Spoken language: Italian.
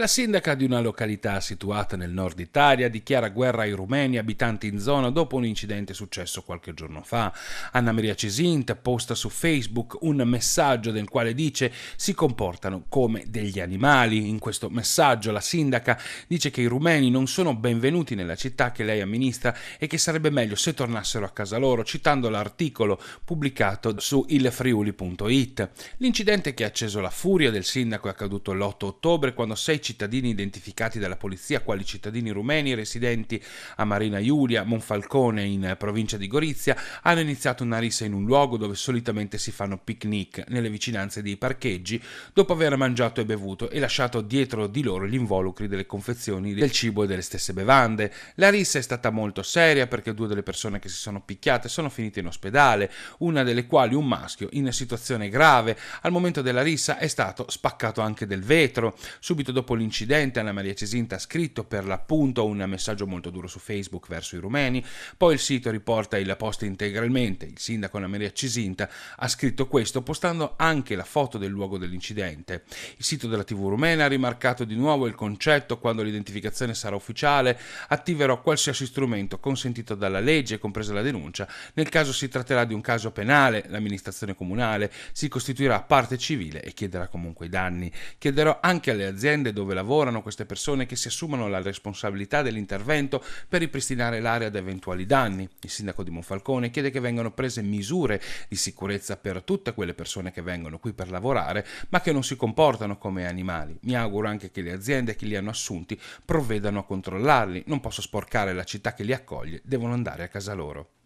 La sindaca di una località situata nel nord Italia dichiara guerra ai rumeni abitanti in zona dopo un incidente successo qualche giorno fa. Anna Maria Cesint posta su Facebook un messaggio nel quale dice si comportano come degli animali. In questo messaggio la sindaca dice che i rumeni non sono benvenuti nella città che lei amministra e che sarebbe meglio se tornassero a casa loro, citando l'articolo pubblicato su ilfriuli.it. L'incidente che ha acceso la furia del sindaco è accaduto l'8 ottobre quando sei cittadini cittadini identificati dalla polizia quali cittadini rumeni residenti a Marina Iulia, Monfalcone in provincia di Gorizia, hanno iniziato una rissa in un luogo dove solitamente si fanno picnic nelle vicinanze dei parcheggi dopo aver mangiato e bevuto e lasciato dietro di loro gli involucri delle confezioni del cibo e delle stesse bevande. La rissa è stata molto seria perché due delle persone che si sono picchiate sono finite in ospedale, una delle quali un maschio in situazione grave. Al momento della rissa è stato spaccato anche del vetro. Subito dopo dopo l'incidente Anna Maria Cesinta ha scritto per l'appunto un messaggio molto duro su Facebook verso i rumeni, poi il sito riporta il post integralmente, il sindaco Anna Maria Cesinta ha scritto questo postando anche la foto del luogo dell'incidente. Il sito della TV rumena ha rimarcato di nuovo il concetto quando l'identificazione sarà ufficiale attiverò qualsiasi strumento consentito dalla legge, compresa la denuncia, nel caso si tratterà di un caso penale, l'amministrazione comunale si costituirà parte civile e chiederà comunque i danni. Chiederò anche alle aziende dove dove lavorano queste persone che si assumano la responsabilità dell'intervento per ripristinare l'area da eventuali danni. Il sindaco di Monfalcone chiede che vengano prese misure di sicurezza per tutte quelle persone che vengono qui per lavorare, ma che non si comportano come animali. Mi auguro anche che le aziende che li hanno assunti provvedano a controllarli. Non posso sporcare la città che li accoglie, devono andare a casa loro.